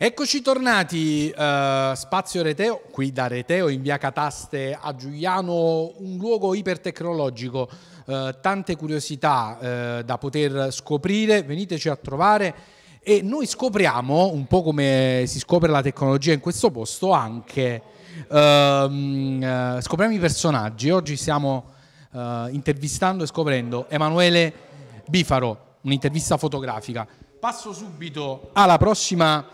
Eccoci tornati, uh, spazio Reteo, qui da Reteo in via Cataste a Giuliano, un luogo ipertecnologico, uh, tante curiosità uh, da poter scoprire, veniteci a trovare e noi scopriamo, un po' come si scopre la tecnologia in questo posto, anche ehm, scopriamo i personaggi. Oggi stiamo intervistando e scoprendo Emanuele Bifaro, un'intervista fotografica. Passo subito alla prossima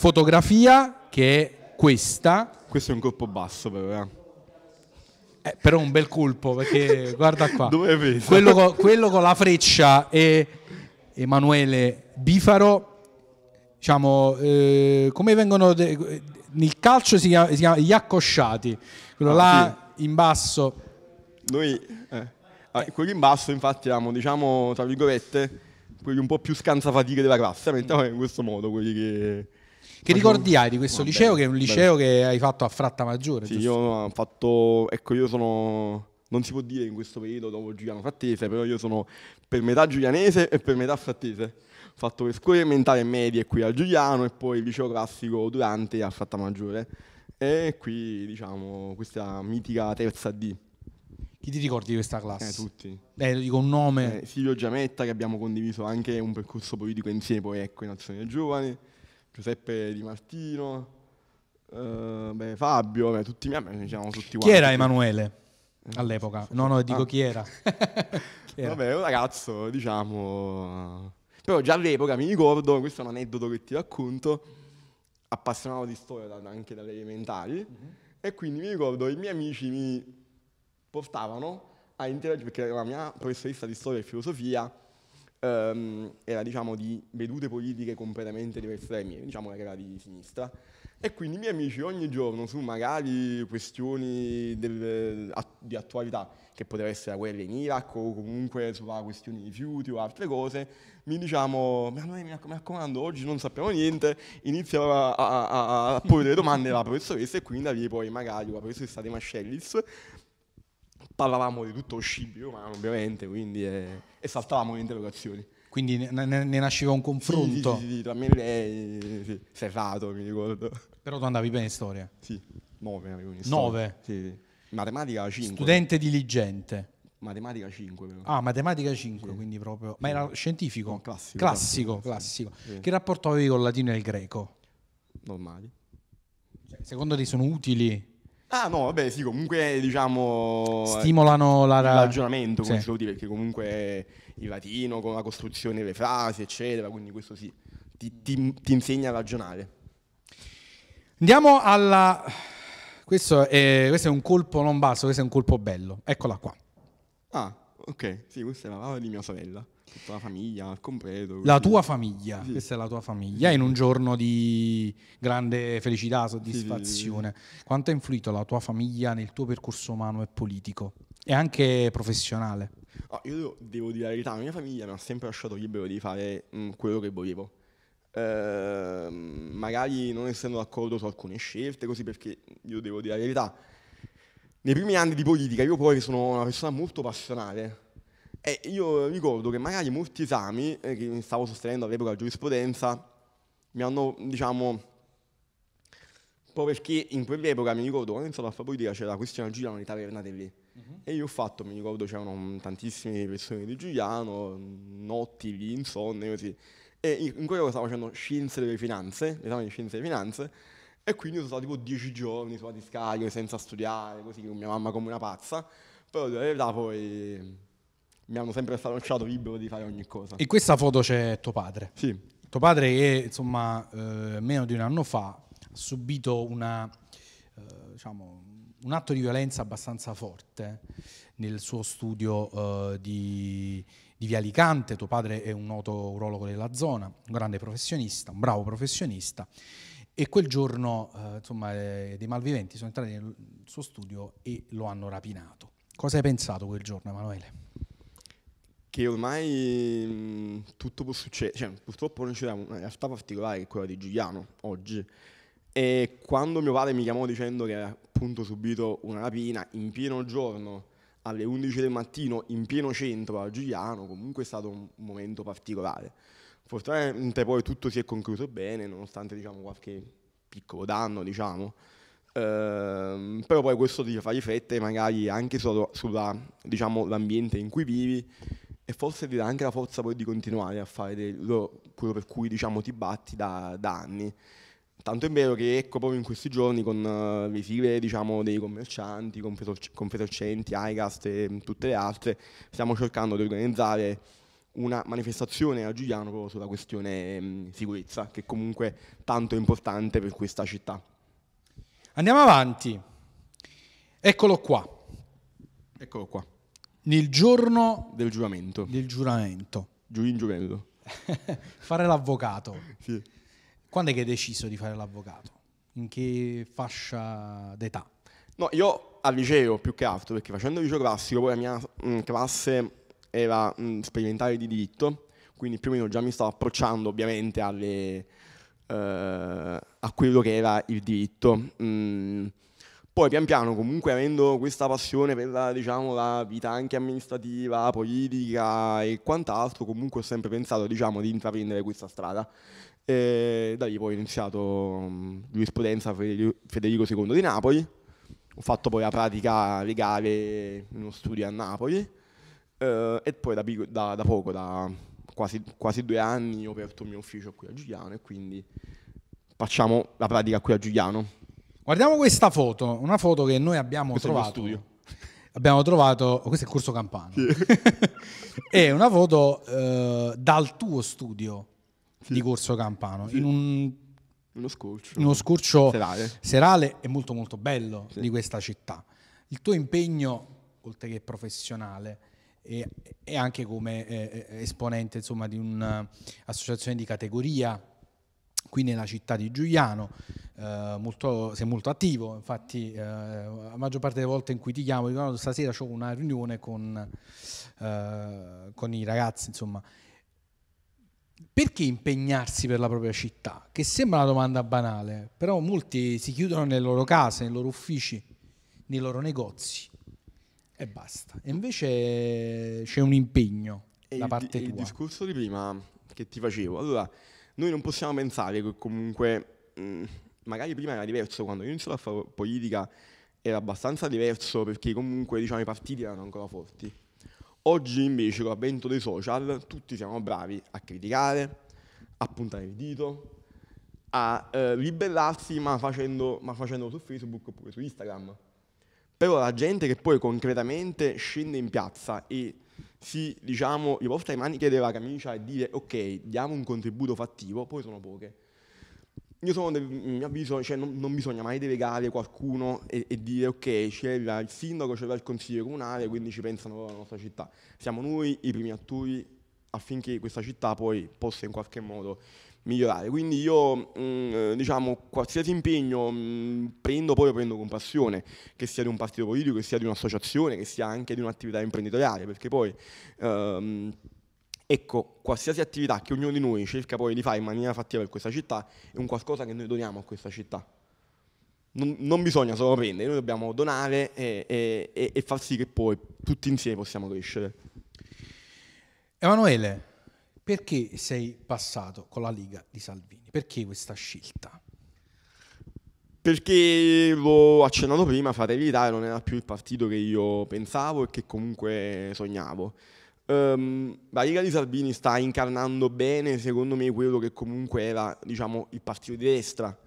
Fotografia che è questa. Questo è un colpo basso, però. Eh, eh però un bel colpo perché guarda qua. Dove pesa? Quello, co quello con la freccia e Emanuele Bifaro. Diciamo, eh, come vengono nel calcio si chiama, si chiama, gli accosciati, quello ah, là sì. in basso. Noi, eh, ah, eh. quelli in basso infatti abbiamo, diciamo, tra virgolette, quelli un po' più scansafatiche della classe, mettiamo in questo modo quelli che che ricordi hai di questo vabbè, ah, liceo? Che è un liceo vabbè. che hai fatto a Fratta Maggiore. Sì, giusto? io ho fatto. Ecco, io sono. Non si può dire in questo periodo dopo Giuliano Frattese, però io sono per metà giulianese e per metà frattese. Ho fatto le scuole elementari e medie qui a Giuliano e poi il liceo classico durante a Fratta Maggiore. E qui, diciamo, questa mitica terza D. Chi ti ricordi di questa classe? Eh, tutti. Eh, dico un nome. Eh, Silvio Giametta, che abbiamo condiviso anche un percorso politico insieme, poi ecco, in Azione Giovani. Giuseppe Di Martino, eh, beh, Fabio, beh, tutti, beh, diciamo, tutti Chi era Emanuele? All'epoca, eh, no, no, dico ah. chi, era. chi era. Vabbè, un ragazzo, diciamo. Però già all'epoca mi ricordo, questo è un aneddoto che ti racconto, appassionato di storia anche dalle elementari, mm-hmm. e quindi mi ricordo i miei amici mi portavano a interagire, perché la mia professoressa di storia e filosofia um, era diciamo, di vedute politiche completamente diverse dalle mie, diciamo che era di sinistra. E quindi i miei amici ogni giorno su magari questioni del, a, di attualità, che poteva essere la guerra in Iraq o comunque sulla questione di rifiuti o altre cose, mi diciamo, ma noi mi raccomando, oggi non sappiamo niente, iniziavo a, a, a porre le domande alla professoressa e quindi da lì poi magari la professoressa De Mascellis parlavamo di tutto lo scibile umano ovviamente quindi, eh, e saltavamo le interrogazioni. Quindi ne, ne, nasceva un confronto? Sì, sì, sì, tra me e lei, sì, serrato mi ricordo. Però tu andavi bene in storia? Sì, 9 avevo in storia. 9? Sì, Matematica 5. Studente diligente? Matematica 5 però. Ah, matematica 5, sì. quindi proprio... Ma era scientifico? No, classico. Classico, classico. classico. Che rapporto avevi con il latino e il greco? Normali. Cioè, secondo te sono utili Ah no, vabbè sì, comunque diciamo... Stimolano la... il ragionamento, come sì. dicevo, perché comunque il latino, con la costruzione delle frasi, eccetera, quindi questo sì, ti, ti, ti insegna a ragionare. Andiamo alla... Questo è, questo è un colpo non basso, questo è un colpo bello. Eccola qua. Ah, ok, sì, questa è la laurea di mia sorella. Tutta la famiglia, al completo. Così. La tua famiglia, sì. questa è la tua famiglia, in un giorno di grande felicità, soddisfazione. Sì, Quanto ha influito la tua famiglia nel tuo percorso umano e politico? E anche professionale? Oh, io devo dire la verità, la mia famiglia mi ha sempre lasciato libero di fare mh, mm, quello che volevo. Eh, magari non essendo d'accordo su alcune scelte, così perché mm, io devo dire la verità, nei primi anni di politica io poi sono una persona molto passionale e io ricordo che magari molti esami eh, che stavo sostenendo all'epoca giurisprudenza mi hanno, diciamo, proprio perché in quell'epoca mi ricordo quando ho iniziato a fare politica c'era la questione Cristiano Giuliano di Tavernate lì mhm. uh-huh. e io ho fatto, mi ricordo c'erano tantissime persone di Giuliano, notti, lì, insonne così e in quella cosa stavo facendo scienze delle finanze, l'esame di scienze delle finanze e quindi sono stato tipo dieci giorni sulla discarica senza studiare, così con mia mamma come una pazza. Però in realtà poi mi hanno sempre lasciato libero di fare ogni cosa. In questa foto c'è tuo padre. Sì. Tuo padre che insomma eh, meno di un anno fa ha subito una, eh, diciamo, un atto di violenza abbastanza forte nel suo studio eh, di, di Via Alicante. Tuo padre è un noto urologo della zona, un grande professionista, un bravo professionista. E quel giorno, eh, insomma, eh, dei malviventi sono entrati nel suo studio e lo hanno rapinato. Cosa hai pensato quel giorno, Emanuele? Che ormai mh, mm, tutto può succedere, cioè, purtroppo non c'era una realtà particolare che è quella di Giuliano oggi. E quando mio padre mi chiamò dicendo che ha appunto subito una rapina in pieno giorno, alle 11 del mattino, in pieno centro a Giuliano, comunque è stato un momento particolare Fortunatamente poi tutto si è concluso bene, nonostante diciamo, qualche piccolo danno, diciamo. Ehm, però poi questo ti fa riflettere magari anche sull'ambiente diciamo, in cui vivi e forse ti dà anche la forza poi di continuare a fare del, quello per cui diciamo, ti batti da, da, anni. Tanto è vero che ecco proprio in questi giorni con uh, le file diciamo, dei commercianti, Confesercenti, IGAST e tutte le altre, stiamo cercando di organizzare una manifestazione a Giuliano proprio sulla questione mh, mm, sicurezza, che comunque tanto è importante per questa città. Andiamo avanti. Eccolo qua. Eccolo qua. Nel giorno del giuramento. Del giuramento. Giurin Giuvello. fare l'avvocato. Sì. Quando è che hai deciso di fare l'avvocato? In che fascia d'età? No, io al liceo più che altro, perché facendo il liceo classico, poi la mia mh, mm, classe era mh, sperimentale di diritto, quindi più o meno già mi stavo approcciando ovviamente alle, uh, a quello che era il diritto. Mm. Poi pian piano, comunque avendo questa passione per la, diciamo, la vita anche amministrativa, politica e quant'altro, comunque ho sempre pensato diciamo, di intraprendere questa strada. E da lì poi ho iniziato um, giurisprudenza Federico II di Napoli, ho fatto poi la pratica legale in uno studio a Napoli, Uh, e poi da, da, da poco, da quasi, quasi, due anni, ho aperto il mio ufficio qui a Giuliano e quindi facciamo la pratica qui a Giuliano. Guardiamo questa foto, una foto che noi abbiamo Questo trovato. Abbiamo trovato, questo è il corso Campano, sì. è una foto uh, dal tuo studio sì. di corso Campano, sì. in un uno scorcio, uno scorcio serale. serale e molto molto bello sì. di questa città. Il tuo impegno, oltre che professionale, e, e anche come eh, eh, esponente insomma, di un'associazione di categoria qui nella città di Giuliano, eh, molto, sei molto attivo, infatti eh, la maggior parte delle volte in cui ti chiamo dicono stasera ho una riunione con, eh, con i ragazzi, insomma. Perché impegnarsi per la propria città? Che sembra una domanda banale, però molti si chiudono nelle loro case, nei loro uffici, nei loro negozi e basta. E invece c'è un impegno e da il, parte il, tua. Il discorso di prima che ti facevo. Allora, noi non possiamo pensare che comunque mh, mm, magari prima era diverso quando io ho iniziato a fare politica era abbastanza diverso perché comunque diciamo, i partiti erano ancora forti. Oggi invece con l'avvento dei social tutti siamo bravi a criticare, a puntare il dito, a eh, ribellarsi ma facendo, ma facendo su Facebook oppure su Instagram però la gente che poi concretamente scende in piazza e si, diciamo, riporta le maniche della camicia e dire ok, diamo un contributo fattivo, poi sono poche. Io sono, del mio avviso, cioè non, non, bisogna mai delegare qualcuno e, e dire ok, c'era il sindaco, c'era il consiglio comunale, quindi ci pensano la nostra città. Siamo noi i primi attori affinché questa città poi possa in qualche modo migliorare. Quindi io, mh, mm, eh, diciamo, qualsiasi impegno mh, mm, prendo, poi lo prendo con passione, che sia di un partito politico, che sia di un'associazione, che sia anche di un'attività imprenditoriale, perché poi... Ehm, Ecco, qualsiasi attività che ognuno di noi cerca poi di fare in maniera fattiva per questa città è un qualcosa che noi doniamo a questa città. Non, non bisogna solo prendere, noi dobbiamo donare e, e, e far sì che poi tutti insieme possiamo crescere. Emanuele, perché sei passato con la Liga di Salvini? Perché questa scelta? Perché l'ho accennato prima, Fratelli d'Italia non era più il partito che io pensavo e che comunque sognavo. Um, la Liga di Salvini sta incarnando bene, secondo me, quello che comunque era diciamo, il partito di destra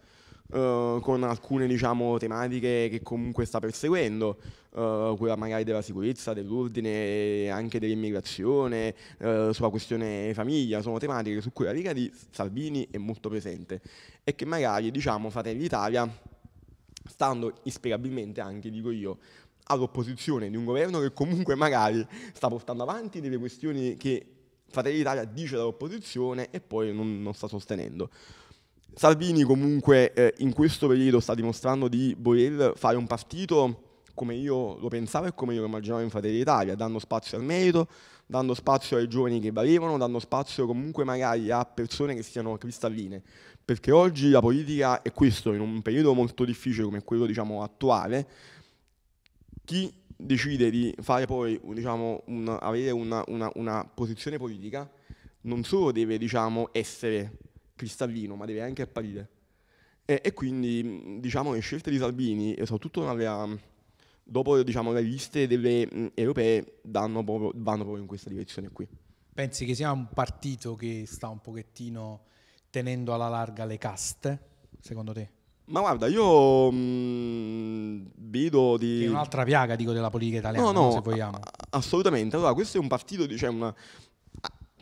eh, con alcune diciamo, tematiche che comunque sta perseguendo, uh, quella magari della sicurezza, dell'ordine, anche dell'immigrazione, uh, sulla questione famiglia, sono tematiche su cui la Lega di Salvini è molto presente e che magari diciamo, Fratelli d'Italia, stando inspiegabilmente anche, dico io, all'opposizione di un governo che comunque magari sta portando avanti delle questioni che Fratelli d'Italia dice dall'opposizione e poi non, non sta sostenendo. Salvini comunque eh, in questo periodo sta dimostrando di voler fare un partito come io lo pensavo e come io lo immaginavo in Fratelli d'Italia, dando spazio al merito, dando spazio ai giovani che valevano, dando spazio comunque magari a persone che siano cristalline, perché oggi la politica è questo, in un periodo molto difficile come quello diciamo, attuale, chi decide di fare poi, diciamo, un, avere una, una, una posizione politica non solo deve diciamo, essere cristallino, ma deve anche apparire. E, e quindi diciamo, le scelte di Salvini, eh, soprattutto nella, dopo diciamo, le liste delle mh, europee, proprio, vanno proprio in questa direzione qui. Pensi che sia un partito che sta un pochettino tenendo alla larga le caste, secondo te? Ma guarda, io mh, vedo di... è un'altra piaga, dico, della politica italiana, no, no, se vogliamo. Assolutamente. Allora, questo è un partito, cioè una,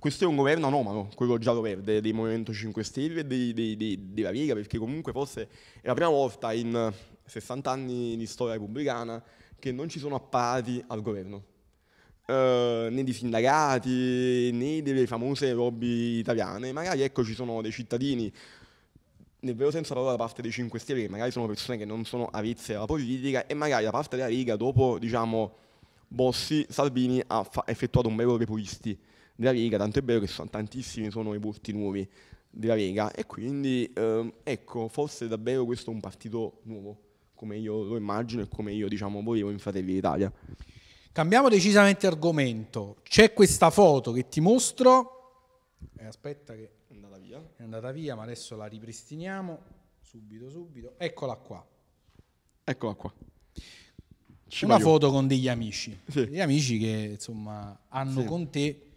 questo è un governo anomalo, quello giallo-verde del Movimento 5 Stelle e della Lega, perché comunque forse è la prima volta in 60 anni di storia repubblicana che non ci sono apparati al governo. Uh, né di sindacati né delle famose lobby italiane, magari ecco ci sono dei cittadini nel vero senso però, da parte dei 5 Stelle, che magari sono persone che non sono avizie alla politica e magari da parte della Lega dopo diciamo Bossi, Salvini ha effettuato un vero populisti della Vega, tanto è vero che sono tantissimi sono i porti nuovi della Vega e quindi ehm, ecco, forse davvero questo è un partito nuovo, come io lo immagino e come io diciamo volevo in Fratelli d'Italia. Cambiamo decisamente argomento. C'è questa foto che ti mostro. Eh, aspetta che è andata via. È andata via, ma adesso la ripristiniamo subito subito. Eccola qua. Eccola qua. Ci una voglio. foto con degli amici. Sì. Degli amici che insomma hanno sì. con te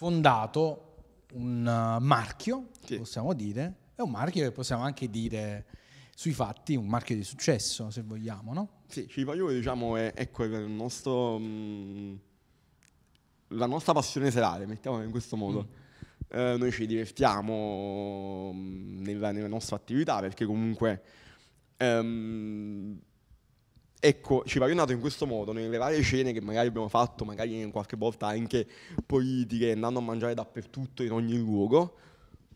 fondato un eh, marchio, sì. possiamo dire, è un marchio che possiamo anche dire sui fatti, un marchio di successo, se vogliamo, no? Sì, Cipaio diciamo è, ecco, è nostro, mh, mm, la nostra passione serale, mettiamola in questo modo. Mm. Eh, noi ci divertiamo mm, nella, nella, nostra attività perché comunque ehm, Ecco, ci parionato in questo modo, nelle varie scene che magari abbiamo fatto, magari in qualche volta anche politiche, andando a mangiare dappertutto, in ogni luogo,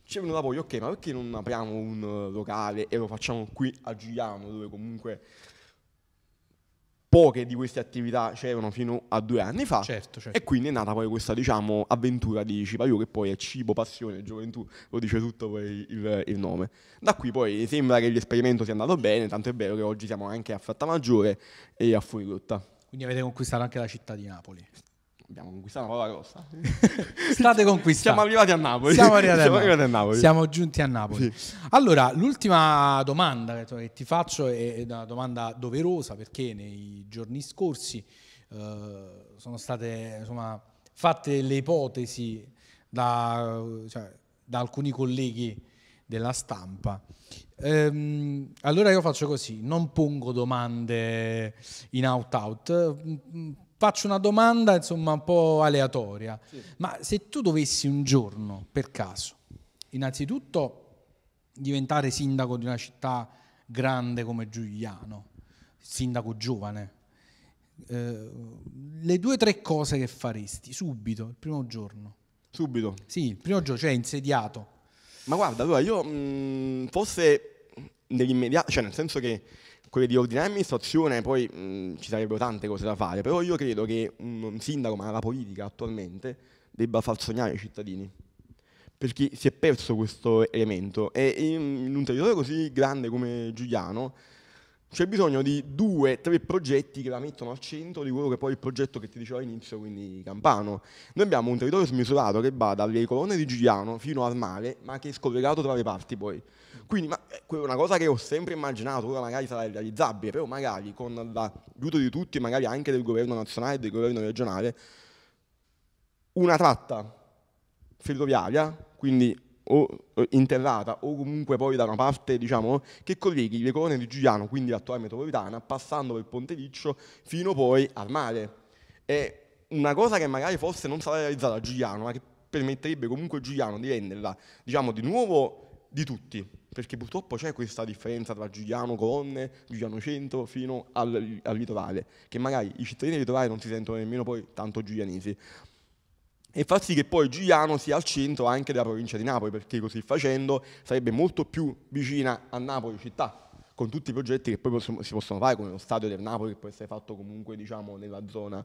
ci è venuta poi, ok, ma perché non apriamo un eh, locale e lo facciamo qui a Giuliano, dove comunque poche di queste attività c'erano fino a due anni fa certo, certo. e quindi è nata poi questa diciamo, avventura di Cipaiu che poi è cibo, passione, gioventù, lo dice tutto poi il, il, nome. Da qui poi sembra che l'esperimento sia andato bene, tanto è vero che oggi siamo anche a Fratta Maggiore e a Fuorigutta. Quindi avete conquistato anche la città di Napoli abbiamo conquistato una palla rossa. State conquistando. Siamo arrivati a Napoli. Siamo arrivati, Siamo arrivati a, Napoli. Siamo giunti a Napoli. Sì. Allora, l'ultima domanda che ti faccio è una domanda doverosa perché nei giorni scorsi eh, sono state insomma, fatte le ipotesi da, cioè, da alcuni colleghi della stampa. Ehm, allora io faccio così, non pongo domande in out-out, mm, mm, faccio una domanda insomma un po' aleatoria, sì. ma se tu dovessi un giorno, per caso, innanzitutto diventare sindaco di una città grande come Giuliano, sindaco giovane, eh, le due o tre cose che faresti subito, il primo giorno. Subito? Sì, il primo giorno, cioè insediato. Ma guarda, allora io mh, mm, forse nell'immediato, cioè nel senso che quelle di ordinare amministrazione, poi mh, ci sarebbero tante cose da fare, però io credo che un sindaco, ma la politica attualmente, debba far sognare i cittadini, perché si è perso questo elemento e in un territorio così grande come Giuliano c'è bisogno di due, tre progetti che la mettono al centro di quello che poi è il progetto che ti dicevo all'inizio, quindi Campano. Noi abbiamo un territorio smisurato che va dalle colonne di Giuliano fino al mare, ma che è scollegato tra le parti poi. Quindi ma, è eh, una cosa che ho sempre immaginato, ora magari sarà realizzabile, però magari con l'aiuto di tutti, magari anche del governo nazionale e del governo regionale, una tratta ferroviaria, quindi o interrata o comunque poi da una parte diciamo, che colleghi le colonne di Giuliano, quindi l'attuale metropolitana, passando per Ponteliccio fino poi al mare. È una cosa che magari forse non sarà realizzata a Giuliano, ma che permetterebbe comunque a Giuliano di renderla diciamo, di nuovo di tutti, perché purtroppo c'è questa differenza tra Giuliano Colonne, Giuliano Centro fino al, al litorale, che magari i cittadini del litorale non si sentono nemmeno poi tanto giulianesi e far sì che poi Giuliano sia al centro anche della provincia di Napoli, perché così facendo sarebbe molto più vicina a Napoli città, con tutti i progetti che poi si possono fare, come lo stadio del Napoli che può essere fatto comunque diciamo, nella zona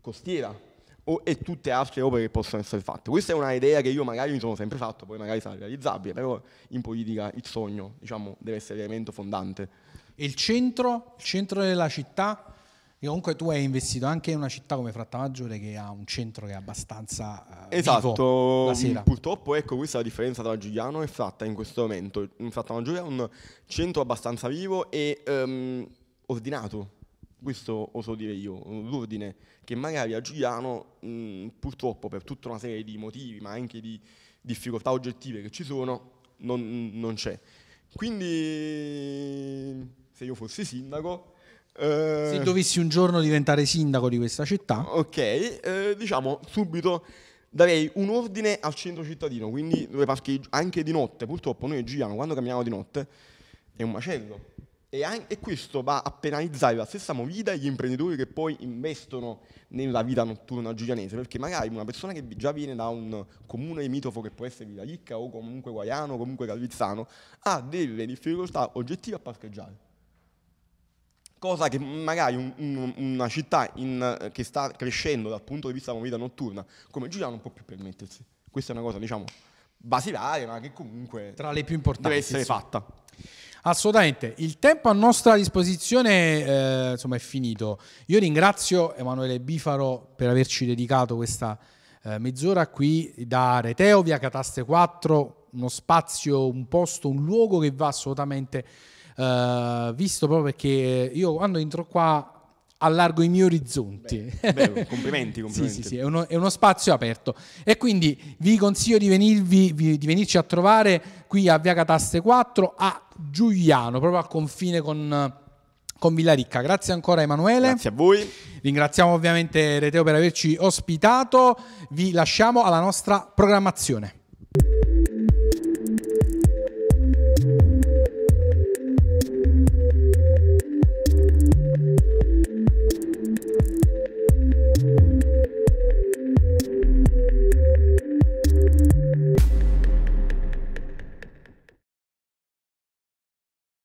costiera o, e tutte altre opere che possono essere fatte. Questa è un'idea che io magari mi sono sempre fatto, poi magari sarà realizzabile, però in politica il sogno diciamo, deve essere l'elemento fondante. E il centro, il centro della città, e comunque tu hai investito anche in una città come Frattamaggiore che ha un centro che è abbastanza eh, Esatto, mm, purtroppo ecco questa è la differenza tra Giuliano e Fratta in questo momento. Frattamaggiore è un centro abbastanza vivo e um, ordinato, questo oso dire io, l'ordine che magari a Giuliano mh, mm, purtroppo per tutta una serie di motivi ma anche di difficoltà oggettive che ci sono non, non c'è. Quindi se io fossi sindaco eh, Se dovessi un giorno diventare sindaco di questa città. Ok, eh, diciamo subito darei un ordine al centro cittadino, quindi dove parcheggi anche di notte. Purtroppo noi giriamo, quando camminiamo di notte è un macello. E, anche, e, questo va a penalizzare la stessa movita e gli imprenditori che poi investono nella vita notturna giulianese, perché magari una persona che già viene da un comune mitofo che può essere Villa Ricca o comunque Guaiano o comunque Calvizzano ha delle difficoltà oggettive a parcheggiare cosa che magari un, un, una città in, che sta crescendo dal punto di vista della movita notturna come Giuliano non può più permettersi. Questa è una cosa, diciamo, basilare, ma che comunque tra le più importanti deve essere fatta. Assolutamente, il tempo a nostra disposizione eh, insomma, è finito. Io ringrazio Emanuele Bifaro per averci dedicato questa eh, mezz'ora qui da Reteo via Cataste 4, uno spazio, un posto, un luogo che va assolutamente eh, visto proprio perché io quando entro qua allargo i miei orizzonti. bello, complimenti, complimenti. sì, sì, sì, è uno, è uno, spazio aperto. E quindi vi consiglio di, venirvi, di venirci a trovare qui a Via Cataste 4 a Giuliano, proprio al confine con, con Ricca. Grazie ancora Emanuele. Grazie a voi. Ringraziamo ovviamente Reteo per averci ospitato. Vi lasciamo alla nostra programmazione.